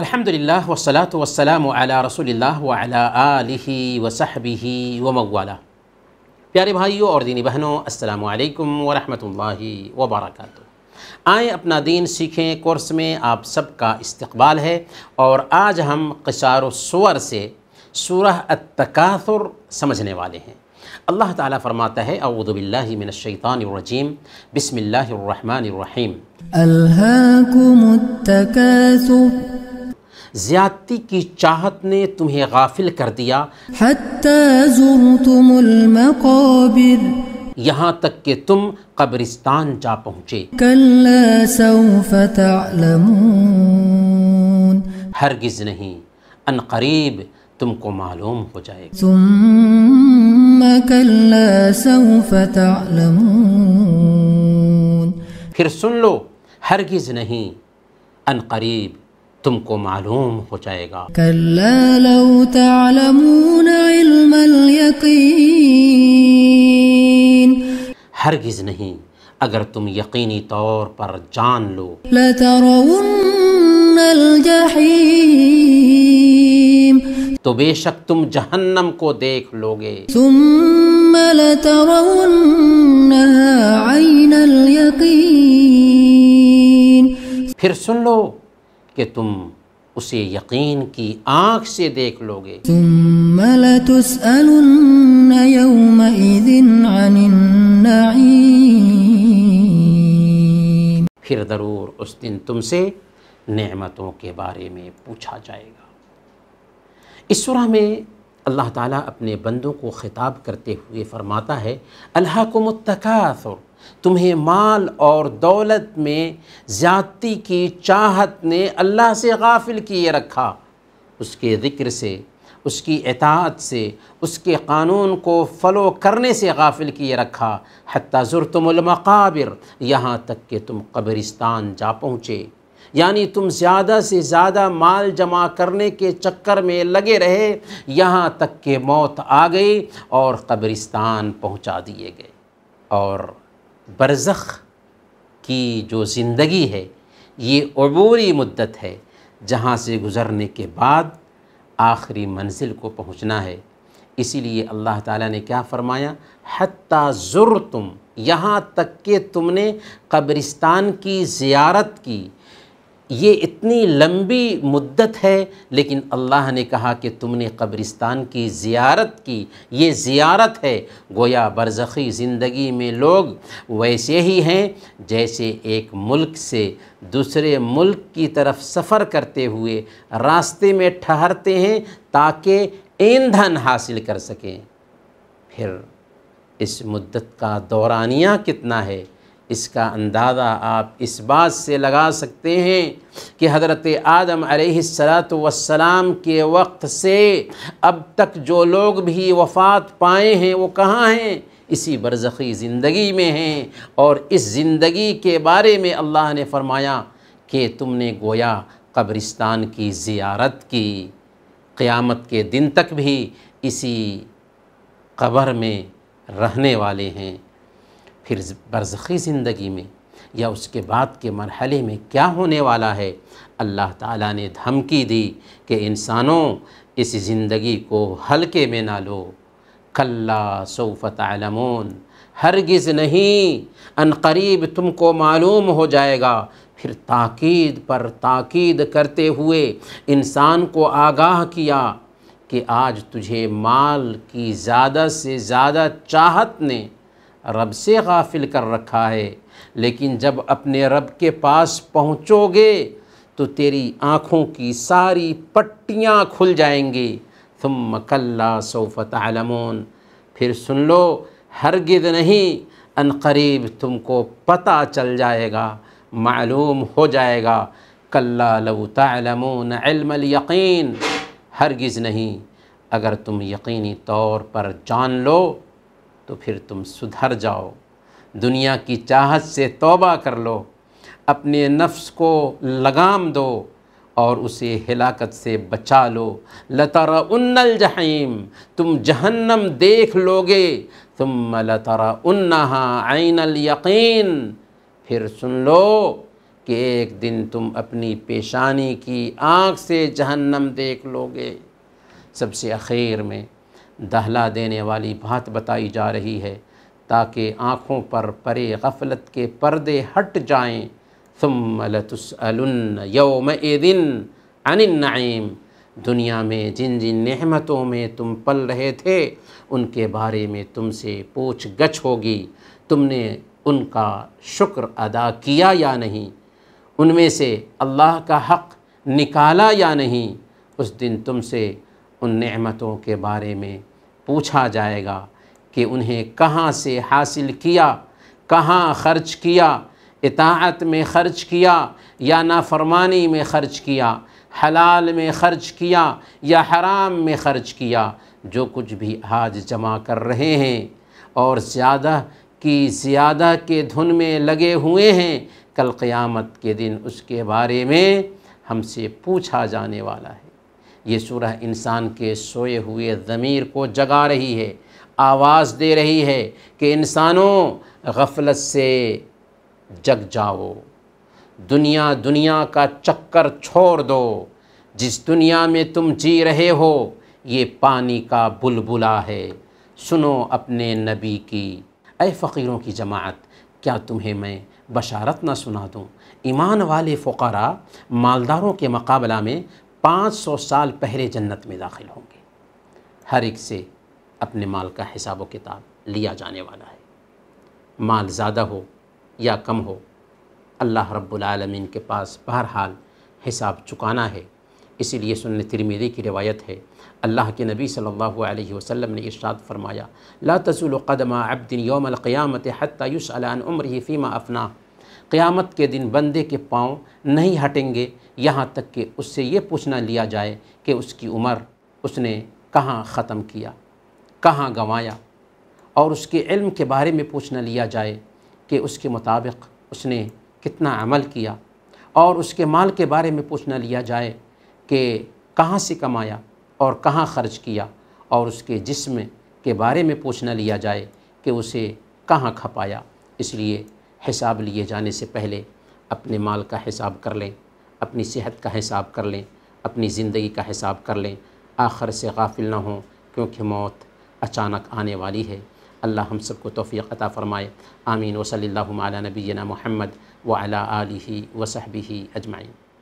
الحمد للہ وسلاۃ وسلام رسول اللہ رس اللہ ولی وصحبی وموالا پیارے بھائیوں اور دینی بہنوں السلام علیکم ورحمۃ اللہ وبرکاتہ آئیں اپنا دین سیکھیں کورس میں آپ سب کا استقبال ہے اور آج ہم قصار و سور سے سورہ التکاثر سمجھنے والے ہیں اللہ تعالیٰ فرماتا ہے اعوذ باللہ من الشیطان الرجیم بسم اللہ الرحمن الرحیم الہاکم التکاثر زیادتی کی چاہت نے تمہیں غافل کر دیا تو ملم یہاں تک کہ تم قبرستان جا پہنچے سوف تعلمون ہرگز نہیں ان قریب تم کو معلوم ہو جائے کل سوف تعلمون پھر سن لو ہرگز نہیں ان قریب تم کو معلوم ہو جائے گا ہر گز نہیں اگر تم یقینی طور پر جان لو لحم تو بے شک تم جہنم کو دیکھ لو پھر سن لو کہ تم اسے یقین کی آنکھ سے دیکھ لو گے پھر ضرور اس دن تم سے نعمتوں کے بارے میں پوچھا جائے گا اس سورہ میں اللہ تعالیٰ اپنے بندوں کو خطاب کرتے ہوئے فرماتا ہے اللہ کو تمہیں مال اور دولت میں زیادتی کی چاہت نے اللہ سے غافل کیے رکھا اس کے ذکر سے اس کی اطاعت سے اس کے قانون کو فلو کرنے سے غافل کیے رکھا حتیٰ زرتم المقابر یہاں تک کہ تم قبرستان جا پہنچے یعنی تم زیادہ سے زیادہ مال جمع کرنے کے چکر میں لگے رہے یہاں تک کہ موت آ گئی اور قبرستان پہنچا دیے گئے اور برزخ کی جو زندگی ہے یہ عبوری مدت ہے جہاں سے گزرنے کے بعد آخری منزل کو پہنچنا ہے اسی لیے اللہ تعالیٰ نے کیا فرمایا حتیٰ ضر تم یہاں تک کہ تم نے قبرستان کی زیارت کی یہ اتنی لمبی مدت ہے لیکن اللہ نے کہا کہ تم نے قبرستان کی زیارت کی یہ زیارت ہے گویا برزخی زندگی میں لوگ ویسے ہی ہیں جیسے ایک ملک سے دوسرے ملک کی طرف سفر کرتے ہوئے راستے میں ٹھہرتے ہیں تاکہ ایندھن حاصل کر سکیں پھر اس مدت کا دورانیہ کتنا ہے اس کا اندازہ آپ اس بات سے لگا سکتے ہیں کہ حضرت آدم علیہ السلاۃ کے وقت سے اب تک جو لوگ بھی وفات پائے ہیں وہ کہاں ہیں اسی برزخی زندگی میں ہیں اور اس زندگی کے بارے میں اللہ نے فرمایا کہ تم نے گویا قبرستان کی زیارت کی قیامت کے دن تک بھی اسی قبر میں رہنے والے ہیں پھر برزخی زندگی میں یا اس کے بعد کے مرحلے میں کیا ہونے والا ہے اللہ تعالیٰ نے دھمکی دی کہ انسانوں اس زندگی کو ہلکے میں نہ لو کلّہ سوف تعلمون ہرگز نہیں ان قریب تم کو معلوم ہو جائے گا پھر تاکید پر تاکید کرتے ہوئے انسان کو آگاہ کیا کہ آج تجھے مال کی زیادہ سے زیادہ چاہت نے رب سے غافل کر رکھا ہے لیکن جب اپنے رب کے پاس پہنچو گے تو تیری آنکھوں کی ساری پٹیاں کھل جائیں گی ثم کلا سوف تعلمون پھر سن لو ہرگز نہیں ان قریب تم کو پتہ چل جائے گا معلوم ہو جائے گا کلا لو تعلمون علم الیقین ہرگز نہیں اگر تم یقینی طور پر جان لو تو پھر تم سدھر جاؤ دنیا کی چاہت سے توبہ کر لو اپنے نفس کو لگام دو اور اسے ہلاکت سے بچا لو لا ان الجحیم تم جہنم دیکھ لوگے تم لا انہا عین الیقین پھر سن لو کہ ایک دن تم اپنی پیشانی کی آنکھ سے جہنم دیکھ لوگے سب سے اخیر میں دہلا دینے والی بات بتائی جا رہی ہے تاکہ آنکھوں پر پرے غفلت کے پردے ہٹ جائیں ثم لتسألن یوم النعیم دنیا میں جن جن نعمتوں میں تم پل رہے تھے ان کے بارے میں تم سے پوچھ گچھ ہوگی تم نے ان کا شکر ادا کیا یا نہیں ان میں سے اللہ کا حق نکالا یا نہیں اس دن تم سے ان نعمتوں کے بارے میں پوچھا جائے گا کہ انہیں کہاں سے حاصل کیا کہاں خرچ کیا اطاعت میں خرچ کیا یا نافرمانی میں خرچ کیا حلال میں خرچ کیا یا حرام میں خرچ کیا جو کچھ بھی آج جمع کر رہے ہیں اور زیادہ کی زیادہ کے دھن میں لگے ہوئے ہیں کل قیامت کے دن اس کے بارے میں ہم سے پوچھا جانے والا ہے یہ سورہ انسان کے سوئے ہوئے ضمیر کو جگا رہی ہے آواز دے رہی ہے کہ انسانوں غفلت سے جگ جاؤ دنیا دنیا کا چکر چھوڑ دو جس دنیا میں تم جی رہے ہو یہ پانی کا بلبلا ہے سنو اپنے نبی کی اے فقیروں کی جماعت کیا تمہیں میں بشارت نہ سنا دوں ایمان والے فقراء مالداروں کے مقابلہ میں پانچ سو سال پہلے جنت میں داخل ہوں گے ہر ایک سے اپنے مال کا حساب و کتاب لیا جانے والا ہے مال زیادہ ہو یا کم ہو اللہ رب العالمین کے پاس بہرحال حساب چکانا ہے اسی لیے سن ترمیدی کی روایت ہے اللہ کے نبی صلی اللہ علیہ وسلم نے ارشاد فرمایا لا تزول قدم عبد یوم القیامت حتی یسعل عن عمره فیما افناہ قیامت کے دن بندے کے پاؤں نہیں ہٹیں گے یہاں تک کہ اس سے یہ پوچھنا لیا جائے کہ اس کی عمر اس نے کہاں ختم کیا کہاں گنوایا اور اس کے علم کے بارے میں پوچھنا لیا جائے کہ اس کے مطابق اس نے کتنا عمل کیا اور اس کے مال کے بارے میں پوچھنا لیا جائے کہ کہاں سے کمایا اور کہاں خرچ کیا اور اس کے جسم کے بارے میں پوچھنا لیا جائے کہ اسے کہاں کھپایا اس لیے حساب لیے جانے سے پہلے اپنے مال کا حساب کر لیں اپنی صحت کا حساب کر لیں اپنی زندگی کا حساب کر لیں آخر سے غافل نہ ہوں کیونکہ موت اچانک آنے والی ہے اللہ ہم سب کو توفیق عطا فرمائے آمین و صلی اللہ مالا نبینا محمد و آلہ وصحبہ و صحبی